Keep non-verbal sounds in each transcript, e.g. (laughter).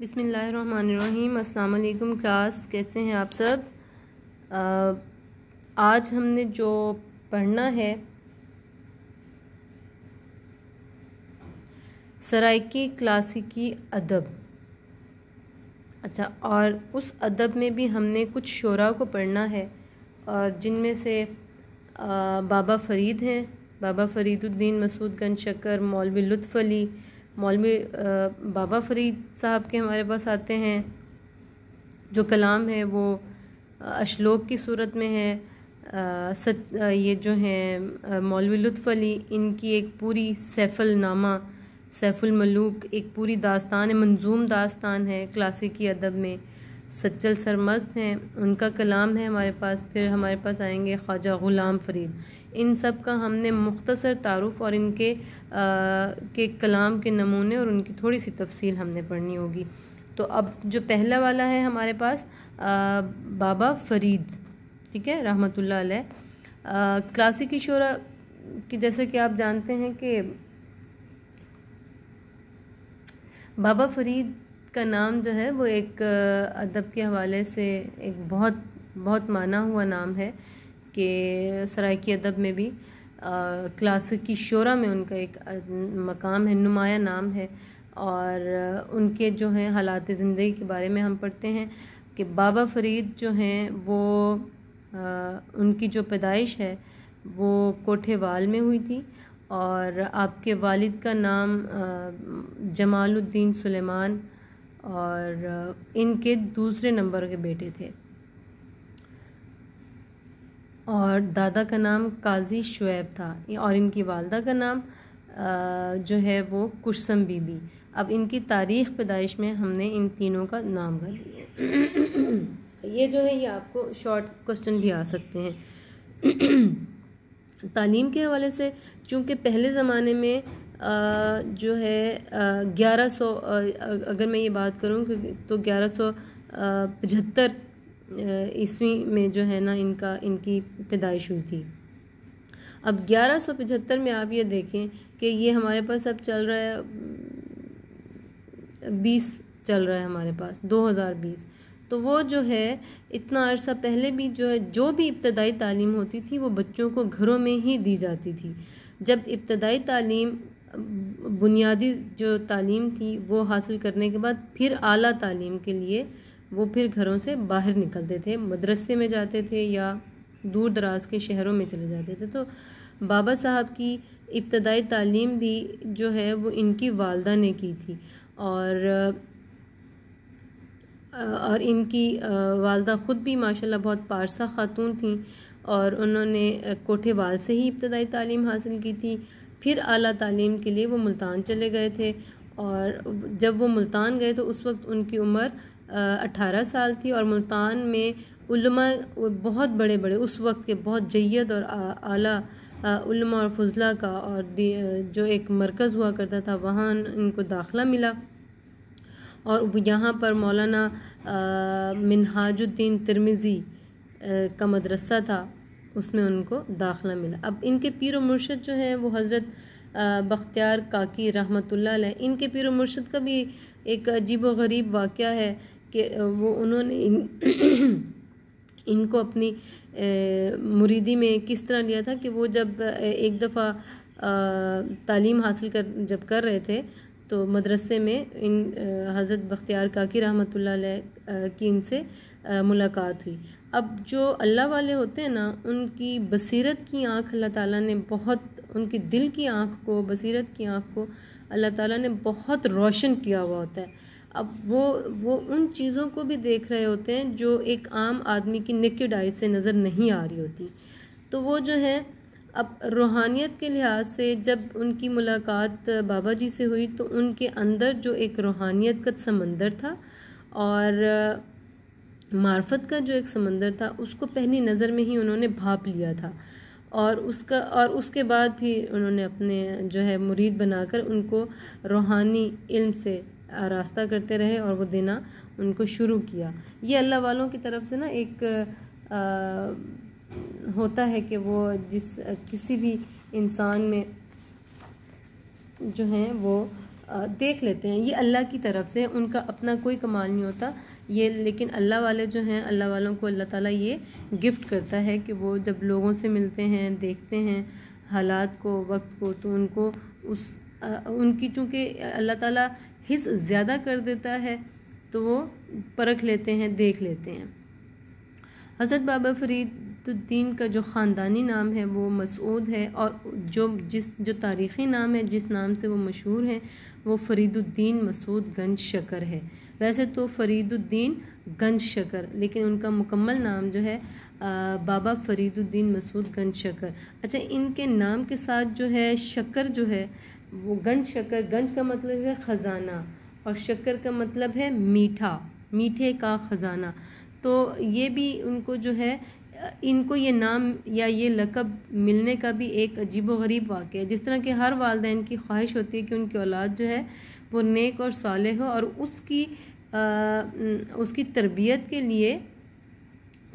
बिसमीम् अल्लाम क्लास कैसे हैं आप सब आ, आज हमने जो पढ़ना है सराइकी क्लासिकी अदब अच्छा और उस अदब में भी हमने कुछ शोरा को पढ़ना है और जिनमें से आ, बाबा फरीद हैं बाबा फरीदुद्दीन मसूद गन शक्कर मौलवी लुत्फ़ अली मौलवी बाबा फरीद साहब के हमारे पास आते हैं जो कलाम है वो अश्लोक की सूरत में है आ, सच आ, ये जो हैं मौलवी लुत्फ़ अली इनकी एक पूरी सैफल नामा सैफुल मलूक एक पूरी दास्तान है मंजूम दास्तान है क्लासिकी अदब में सच्चल सरमस्त हैं उनका कलाम है हमारे पास फिर हमारे पास आएंगे ख्वाजा ग़ुलाम फरीद इन सब का हमने मुख्तसर तारफ़ और इनके आ, के कलाम के नमूने और उनकी थोड़ी सी तफसील हमने पढ़नी होगी तो अब जो पहला वाला है हमारे पास आ, बाबा फरीद ठीक है रहमतुल्लाह रहमत क्लासिकी शोरा कि जैसे कि आप जानते हैं कि बाबा फरीद का नाम जो है वो एक अदब के हवाले से एक बहुत बहुत माना हुआ नाम है कि सराकी अदब में भी क्लासिक की शोरा में उनका एक मकाम है नुमाया नाम है और उनके जो हैं हालात ज़िंदगी के बारे में हम पढ़ते हैं कि बाबा फरीद जो हैं वो आ, उनकी जो पैदाइश है वो कोठेवाल में हुई थी और आपके वालिद का नाम जमालुद्दीन सुलेमान और इनके दूसरे नंबर के बेटे थे और दादा का नाम काजी शुएब था और इनकी वालदा का नाम जो है वो कुशम बीबी अब इनकी तारीख़ पैदाइश में हमने इन तीनों का नाम कर दिया ये जो है ये आपको शॉर्ट क्वेश्चन भी आ सकते हैं (clears throat) तालीम के हवाले से चूँकि पहले ज़माने में जो है ग्यारह सौ अगर मैं ये बात करूँ तो ग्यारह सौ पचहत्तर ईस्वी में जो है ना इनका इनकी पैदाइश हुई थी अब ग्यारह सौ पचहत्तर में आप ये देखें कि ये हमारे पास अब चल रहा है बीस चल रहा है हमारे पास दो हज़ार बीस तो वो जो है इतना अरसा पहले भी जो है जो भी इब्तदाई तालीम होती थी वो बच्चों को घरों में ही दी जाती थी जब इब्तदाई तालीम बुनियादी जो तालीम थी वो हासिल करने के बाद फिर आला तालीम के लिए वो फिर घरों से बाहर निकलते थे मदरसे में जाते थे या दूर दराज के शहरों में चले जाते थे तो बाबा साहब की इब्तदाई तालीम भी जो है वो इनकी वालदा ने की थी और और इनकी वालदा ख़ुद भी माशाल्लाह बहुत पारसा ख़ातून थी और उन्होंने कोठेवाल से ही इब्तदाई तालीम हासिल की थी फिर अली तालीम के लिए वो मुल्तान चले गए थे और जब वो मुल्तान गए तो उस वक्त उनकी उम्र अठारह साल थी और मुल्तान में बहुत बड़े बड़े उस वक्त के बहुत जैद और आला उलमा और फजला का और जो एक मरकज़ हुआ करता था वहाँ इनको दाखला मिला और यहाँ पर मौलाना मिनहाजुद्दीन तिरमिज़ी का मदरसा था उसमें उनको दाखला मिला अब इनके पीर व मुर्शद जो हैं वो हज़रत बख्तियार काकी रहमतुल्लाह इनके पीर व मुर्शद का भी एक अजीब व गरीब वाक़ है कि वो उन्होंने इन, (coughs) इनको अपनी ए, मुरीदी में किस तरह लिया था कि वो जब एक दफ़ा तालीम हासिल कर जब कर रहे थे तो मदरसे में इन हज़रत बख्तियार काकी रहमतुल्लाह की इनसे मुलाकात हुई अब जो अल्लाह वाले होते हैं ना उनकी बसीरत की आँख अल्लाह ताला ने बहुत उनकी दिल की आँख को बसीरत की आँख को अल्लाह ताला ने बहुत रोशन किया हुआ होता है अब वो वो उन चीज़ों को भी देख रहे होते हैं जो एक आम आदमी की निकड आई से नज़र नहीं आ रही होती तो वो जो है अब रूहानियत के लिहाज से जब उनकी मुलाकात बाबा जी से हुई तो उनके अंदर जो एक रूहानियत का समंदर था और मार्फत का जो एक समंदर था उसको पहली नज़र में ही उन्होंने भाप लिया था और उसका और उसके बाद भी उन्होंने अपने जो है मुरीद बनाकर उनको रूहानी इल्म से रास्ता करते रहे और वो देना उनको शुरू किया ये अल्लाह वालों की तरफ से ना एक आ, होता है कि वो जिस किसी भी इंसान में जो हैं वो देख लेते हैं ये अल्लाह की तरफ से उनका अपना कोई कमाल नहीं होता ये लेकिन अल्लाह वाले जो हैं अल्लाह वालों को अल्लाह ताला ये गिफ्ट करता है कि वो जब लोगों से मिलते हैं देखते हैं हालात को वक्त को तो उनको उस आ, उनकी चूँकि अल्लाह ताला हिस्स ज़्यादा कर देता है तो वो परख लेते हैं देख लेते हैं हज़रत बाबा फरीद तो दीन का जो ख़ानदानी नाम है वो मसूद है और जो जिस जो तारीख़ी नाम है जिस नाम से वो मशहूर है वो फ़रीदुद्दीन मसूद गंज शकर है वैसे तो फ़रीदुद्दीन गंज शकर लेकिन उनका मुकम्मल नाम जो है आ, बाबा फ़रीदुद्दीन मसूद गंज शकर अच्छा इनके नाम के साथ जो है शकर जो है वो गंज शकर गंज का मतलब है ख़जाना और शक्कर का मतलब है मीठा मीठे का ख़जाना तो ये भी उनको जो है इनको ये नाम या ये लकब मिलने का भी एक अजीब गरीब वाक़ है जिस तरह के हर वालदे की ख्वाहिश होती है कि उनकी औलाद जो है वो नेक और साले हो और उसकी आ, उसकी तरबियत के लिए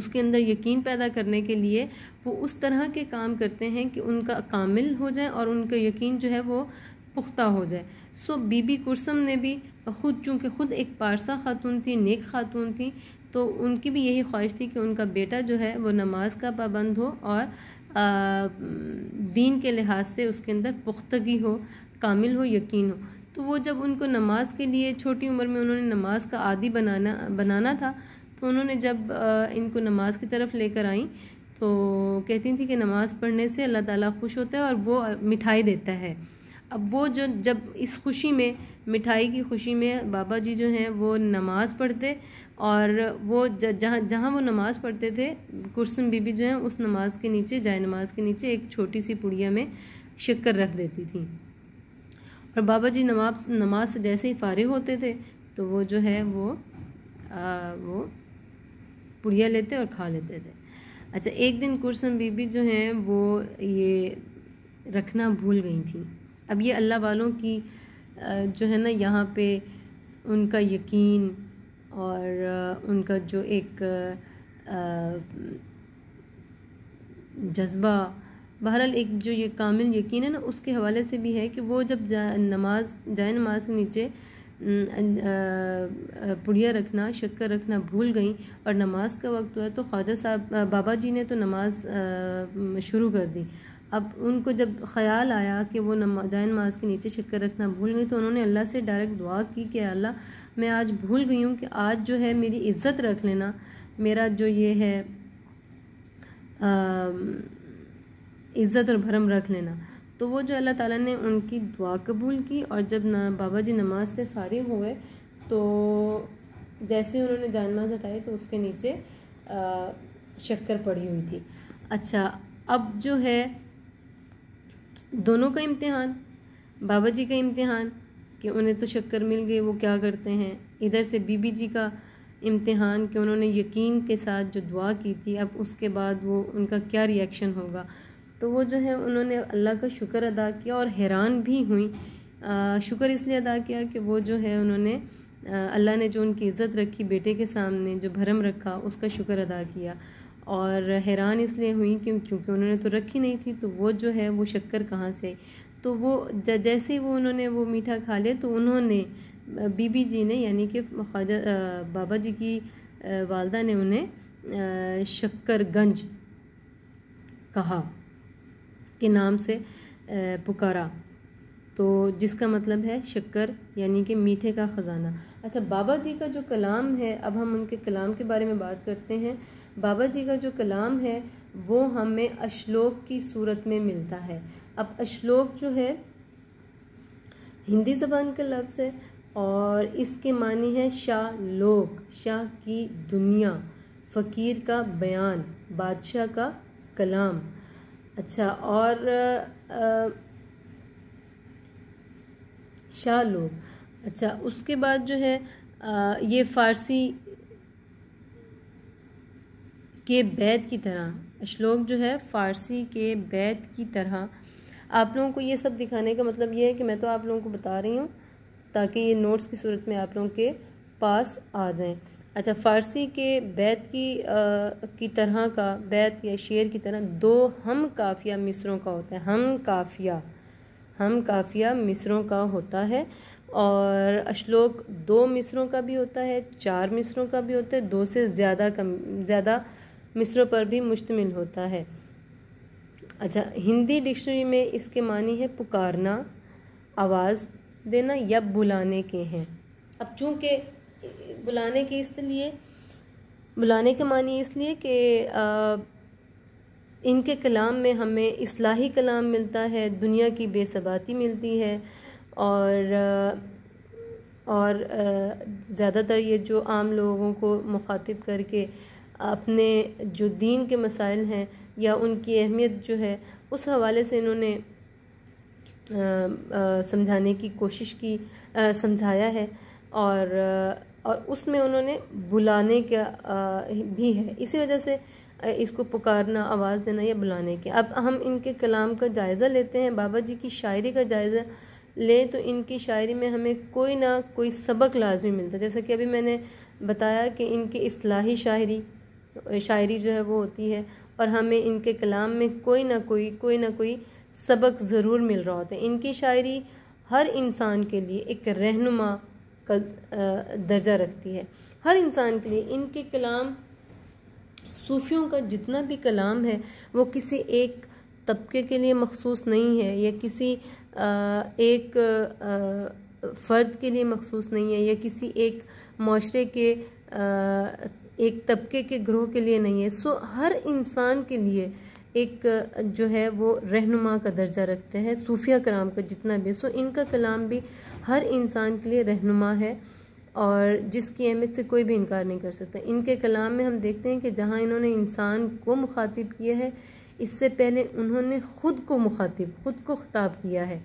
उसके अंदर यकीन पैदा करने के लिए वो उस तरह के काम करते हैं कि उनका कामिल हो जाए और उनका यकीन जो है वो पुख्ता हो जाए सो बीबी कुरसम ने भी ख़ुद चूँकि ख़ुद एक पारसा खातून थी नेक खातून थी तो उनकी भी यही ख्वाहिश थी कि उनका बेटा जो है वो नमाज का पाबंद हो और आ, दीन के लिहाज से उसके अंदर पुख्तगी हो कामिल हो यकीन हो तो वो जब उनको नमाज के लिए छोटी उम्र में उन्होंने नमाज का आदि बनाना बनाना था तो उन्होंने जब इनको नमाज की तरफ लेकर आई तो कहती थी कि नमाज़ पढ़ने से अल्लाह ताला खुश होता है और वो मिठाई देता है अब वो जो जब इस खुशी में मिठाई की खुशी में बाबा जी जो हैं वो नमाज़ पढ़ते और वो जहाँ जहाँ वो नमाज़ पढ़ते थे कुरसन बीबी जो है उस नमाज के नीचे जाय नमाज के नीचे एक छोटी सी पुड़िया में शक्कर रख देती थी और बाबा जी नमाज नमाज से जैसे ही फारिग होते थे तो वो जो है वो आ, वो पुड़िया लेते और खा लेते थे अच्छा एक दिन कुरसन बीबी जो हैं वो ये रखना भूल गई थी अब ये अल्लाह वालों की जो है ना यहाँ पे उनका यकीन और उनका जो एक जज्बा बहरहाल एक जो ये कामिल यकीन है ना उसके हवाले से भी है कि वो जब जा नमाज जाए नमाज के नीचे पुड़िया रखना शक्कर रखना भूल गई और नमाज का वक्त हुआ तो ख्वाजा साहब बाबा जी ने तो नमाज शुरू कर दी अब उनको जब ख्याल आया कि वो जाय नमाज के नीचे शक्कर रखना भूल गई तो उन्होंने अल्लाह से डायरेक्ट दुआ की कि अल्लाह मैं आज भूल गई हूँ कि आज जो है मेरी इज़्ज़त रख लेना मेरा जो ये है इज़्ज़त और भरम रख लेना तो वो जो अल्लाह ताला ने उनकी दुआ कबूल की और जब ना बाबा जी नमाज से फारिग हुए तो जैसे ही उन्होंने जान नमाज हटाई तो उसके नीचे शक्कर पड़ी हुई थी अच्छा अब जो है दोनों का इम्तिहान बाबा जी का इम्तिहान कि उन्हें तो शक्कर मिल गई वो क्या करते हैं इधर से बीबी जी का इम्तिहान कि उन्होंने यकीन के साथ जो दुआ की थी अब उसके बाद वो उनका क्या रिएक्शन होगा तो वो जो है उन्होंने अल्लाह का शुक्र अदा किया और हैरान भी हुई शुक्र इसलिए अदा किया कि वो जो है उन्होंने अल्लाह ने जो उनकी इज़्ज़त रखी बेटे के सामने जो भरम रखा उसका शुक्र अदा किया और हैरान इसलिए हुई कि क्योंकि उन्होंने तो रखी नहीं थी तो वो जो है वो शक्कर कहाँ से तो वो जैसे ही वो उन्होंने वो मीठा खा लिया तो उन्होंने बीबी जी ने यानी कि ख्वाजा बाबा जी की वालदा ने उन्हें शक्करगंज कहा के नाम से पुकारा तो जिसका मतलब है शक्कर यानी कि मीठे का ख़ज़ाना अच्छा बाबा जी का जो कलाम है अब हम उनके कलाम के बारे में बात करते हैं बाबा जी का जो कलाम है वो हमें अश्लोक की सूरत में मिलता है अब अश्लोक जो है हिंदी ज़बान का लफ्ज़ है और इसके मानी है शाह लोक शाह की दुनिया फ़कीर का बयान बादशाह का कलाम अच्छा और आ, आ, शाह लोग अच्छा उसके बाद जो है आ, ये फ़ारसी के बैत की तरह श्लोक जो है फ़ारसी के बैत की तरह आप लोगों को ये सब दिखाने का मतलब ये है कि मैं तो आप लोगों को बता रही हूँ ताकि ये नोट्स की सूरत में आप लोगों के पास आ जाएं अच्छा फ़ारसी के बैत की आ, की तरह का बैत या शेर की तरह दो हम काफ़िया मिसरों का होता है हम काफ़िया हम काफ़िया मिसरों का होता है और अश्लोक दो मिसरों का भी होता है चार मिसरों का भी होता है दो से ज़्यादा कम ज़्यादा मिसरों पर भी मुश्तमिल होता है अच्छा हिंदी डिक्शनरी में इसके मानी है पुकारना आवाज़ देना या बुलाने के हैं अब चूँकि बुलाने के इसलिए बुलाने के मानी इसलिए कि इनके कलाम में हमें इस्लाही कलाम मिलता है दुनिया की बेसबाती मिलती है और और ज़्यादातर ये जो आम लोगों को मुखातिब करके अपने जो दीन के मसाइल हैं या उनकी अहमियत जो है उस हवाले से इन्होंने समझाने की कोशिश की समझाया है और और उसमें उन्होंने बुलाने का भी है इसी वजह से इसको पुकारना आवाज़ देना या बुलाने के अब हम इनके कलाम का जायज़ा लेते हैं बाबा जी की शायरी का जायज़ा लें तो इनकी शायरी में हमें कोई ना कोई सबक लाजमी मिलता है जैसा कि अभी मैंने बताया कि इनकी असलाही शायरी शायरी जो है वो होती है और हमें इनके कलाम में कोई ना कोई कोई ना कोई सबक ज़रूर मिल रहा होता है इनकी शायरी हर इंसान के लिए एक रहनुमा का दर्जा रखती है हर इंसान के लिए इनके कलाम सूफियों का जितना भी कलाम है वो किसी एक तबके के लिए मखसूस नहीं है या किसी एक फ़र्द के लिए मखसूस नहीं है या किसी एक माशरे के एक तबके के ग्रोह के लिए नहीं है सो हर इंसान के लिए एक जो है वो रहनुमा का दर्जा रखते हैं सूफिया कराम का जितना भी सो इनका कलाम भी हर इंसान के लिए रहनुमा है और जिसकी अहमियत से कोई भी इनकार नहीं कर सकता इनके कलाम में हम देखते हैं कि जहाँ इन्होंने इंसान को मुखातिब किया है इससे पहले उन्होंने ख़ुद को मुखातिब ख़ुद को ख़ताब किया है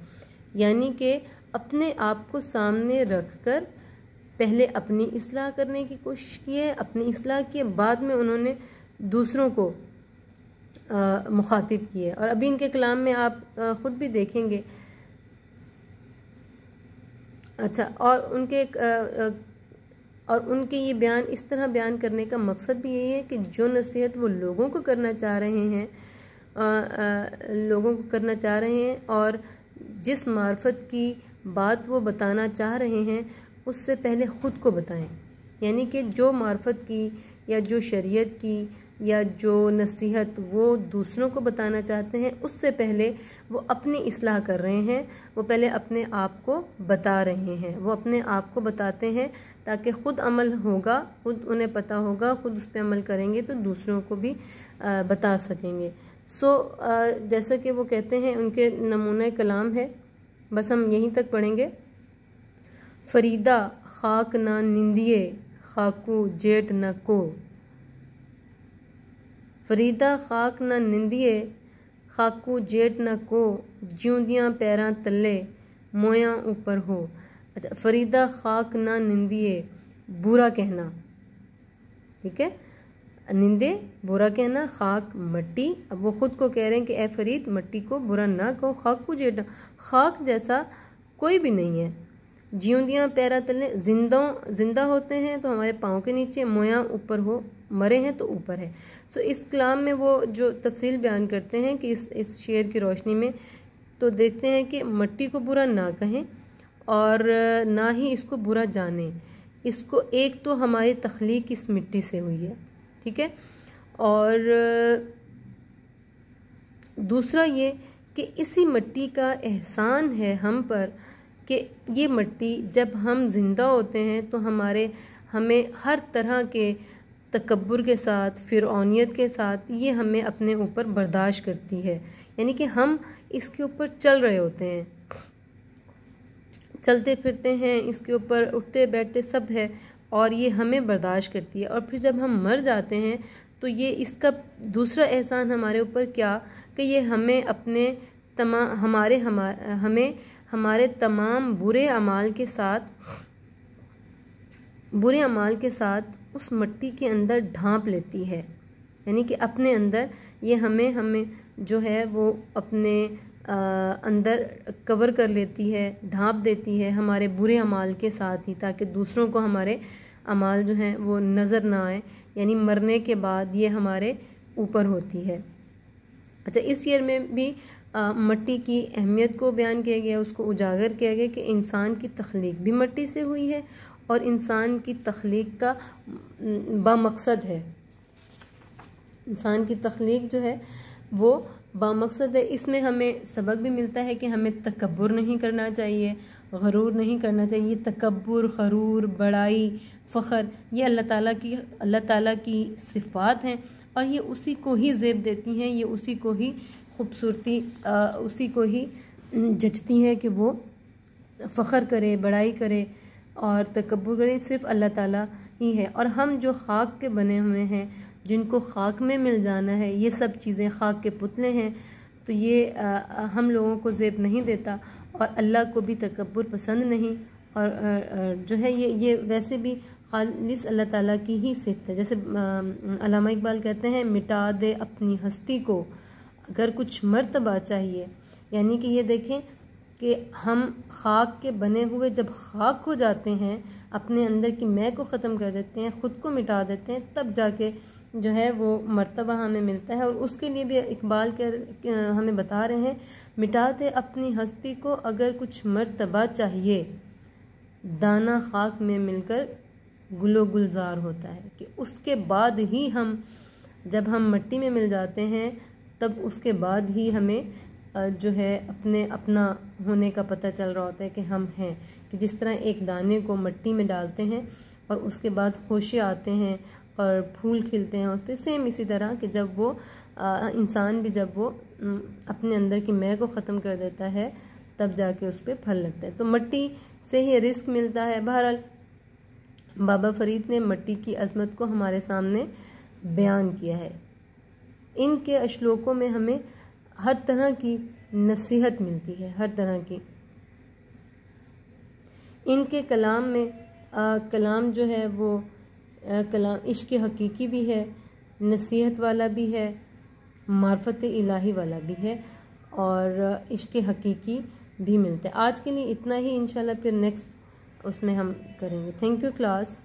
यानी कि अपने आप को सामने रख कर पहले अपनी असलाह करने की कोशिश की है अपनी असलाह के बाद में उन्होंने दूसरों को मुखातिब किया है और अभी इनके कलाम में आप ख़ुद भी देखेंगे अच्छा और उनके और उनके ये बयान इस तरह बयान करने का मकसद भी यही है कि जो नसीहत वो लोगों को करना चाह रहे हैं आ, आ, लोगों को करना चाह रहे हैं और जिस मार्फत की बात वो बताना चाह रहे हैं उससे पहले ख़ुद को बताएं यानी कि जो मार्फत की या जो शरीयत की या जो नसीहत वो दूसरों को बताना चाहते हैं उससे पहले वो अपनी असलाह कर रहे हैं वो पहले अपने आप को बता रहे हैं वो अपने आप को बताते हैं ताकि ख़ुद अमल होगा खुद उन्हें पता होगा ख़ुद उस पर अमल करेंगे तो दूसरों को भी बता सकेंगे सो जैसा कि वो कहते हैं उनके नमूना कलाम है बस हम यहीं तक पढ़ेंगे फरीदा खाक ना निंदिए खाकू जेठ न को फरीदा खाक न निंदिए खाकू जेठ न को ज्यूंदियाँ पैर तले मोयां ऊपर हो अच्छा फरीदा खाक न निंदिए बुरा कहना ठीक है निंदे बुरा कहना खाक मट्टी अब वो खुद को कह रहे हैं कि ए फरीद मट्टी को बुरा ना कहो खाक को जेट खाक जैसा कोई भी नहीं है ज्यूंदियाँ पैरा तले जिंदा जिंदा होते हैं तो हमारे पाँव के नीचे मोया ऊपर हो मरे हैं तो ऊपर है सो तो इस कलाम में वो जो तफसील बयान करते हैं कि इस इस शेर की रोशनी में तो देखते हैं कि मट्टी को बुरा ना कहें और ना ही इसको बुरा जाने इसको एक तो हमारी तख्लीक इस मिट्टी से हुई है ठीक है और दूसरा ये कि इसी मिट्टी का एहसान है हम पर कि ये मिट्टी जब हम ज़िंदा होते हैं तो हमारे हमें हर तरह के तकबर के साथ फिरौनीत के साथ ये हमें अपने ऊपर बर्दाश्त करती है यानी कि हम इसके ऊपर चल रहे होते हैं चलते फिरते हैं इसके ऊपर उठते बैठते सब है और ये हमें बर्दाश्त करती है और फिर जब हम मर जाते हैं तो ये इसका दूसरा एहसान हमारे ऊपर क्या कि ये हमें अपने तमा हमारे हमा हमें हमारे तमाम बुरे अमाल के साथ बुरे अमाल के साथ उस मट्टी के अंदर ढांप लेती है यानी कि अपने अंदर ये हमें हमें जो है वो अपने आ, अंदर कवर कर लेती है ढांप देती है हमारे बुरे अमाल के साथ ही ताकि दूसरों को हमारे अमाल जो हैं वो नज़र ना आए यानी मरने के बाद ये हमारे ऊपर होती है अच्छा इस ईयर में भी मट्टी की अहमियत को बयान किया गया उसको उजागर किया गया कि इंसान की तख्लीक भी मट्टी से हुई है और इंसान की तख्लीक का बामकसद है इंसान की तख्लीक जो है वो बामकसद है इसमें हमें सबक भी मिलता है कि हमें तकबर नहीं करना चाहिए गरूर नहीं करना चाहिए ये तकबर गरूर बड़ाई फ़खर ये अल्लाह ताला की अल्लाह ताला की सिफ़ात हैं और ये उसी को ही जेब देती हैं ये उसी को ही खूबसूरती उसी को ही जचती है कि वो फ़ख्र करे बड़ाई करे और तकबर करे सिर्फ अल्लाह ताला ही है और हम जो खाक के बने हुए हैं जिनको खाक में मिल जाना है ये सब चीज़ें खाक के पुतले हैं तो ये आ, हम लोगों को जेब नहीं देता और अल्लाह को भी तकबर पसंद नहीं और आ, आ, जो है ये ये वैसे भी खालिस अल्लाह ताला की ही सिफत है जैसे अलामा इकबाल कहते हैं मिटा दे अपनी हस्ती को अगर कुछ मरतबा चाहिए यानी कि ये देखें कि हम खाक के बने हुए जब खाक हो जाते हैं अपने अंदर की मैं को ख़त्म कर देते हैं ख़ुद को मिटा देते हैं तब जाके जो है वो मरतबा हमें मिलता है और उसके लिए भी इकबाल कर हमें बता रहे हैं मिटाते अपनी हस्ती को अगर कुछ मरतबा चाहिए दाना खाक में मिलकर गुलो गुलजार होता है कि उसके बाद ही हम जब हम मट्टी में मिल जाते हैं तब उसके बाद ही हमें जो है अपने अपना होने का पता चल रहा होता है कि हम हैं कि जिस तरह एक दाने को मिट्टी में डालते हैं और उसके बाद खोशे आते हैं और फूल खिलते हैं उस पर सेम इसी तरह कि जब वो इंसान भी जब वो अपने अंदर की मैं को ख़त्म कर देता है तब जाके उस पर फल लगता है तो मट्टी से ही रिस्क मिलता है बहरहाल बाबा फरीद ने मट्टी की अजमत को हमारे सामने बयान किया है इनके श्लोकों में हमें हर तरह की नसीहत मिलती है हर तरह की इनके कलाम में आ, कलाम जो है वो आ, कलाम इश्क हकीकी भी है नसीहत वाला भी है मार्फत इलाही वाला भी है और इश्क हकीकी भी मिलते हैं आज के लिए इतना ही इंशाल्लाह फिर नेक्स्ट उसमें हम करेंगे थैंक यू क्लास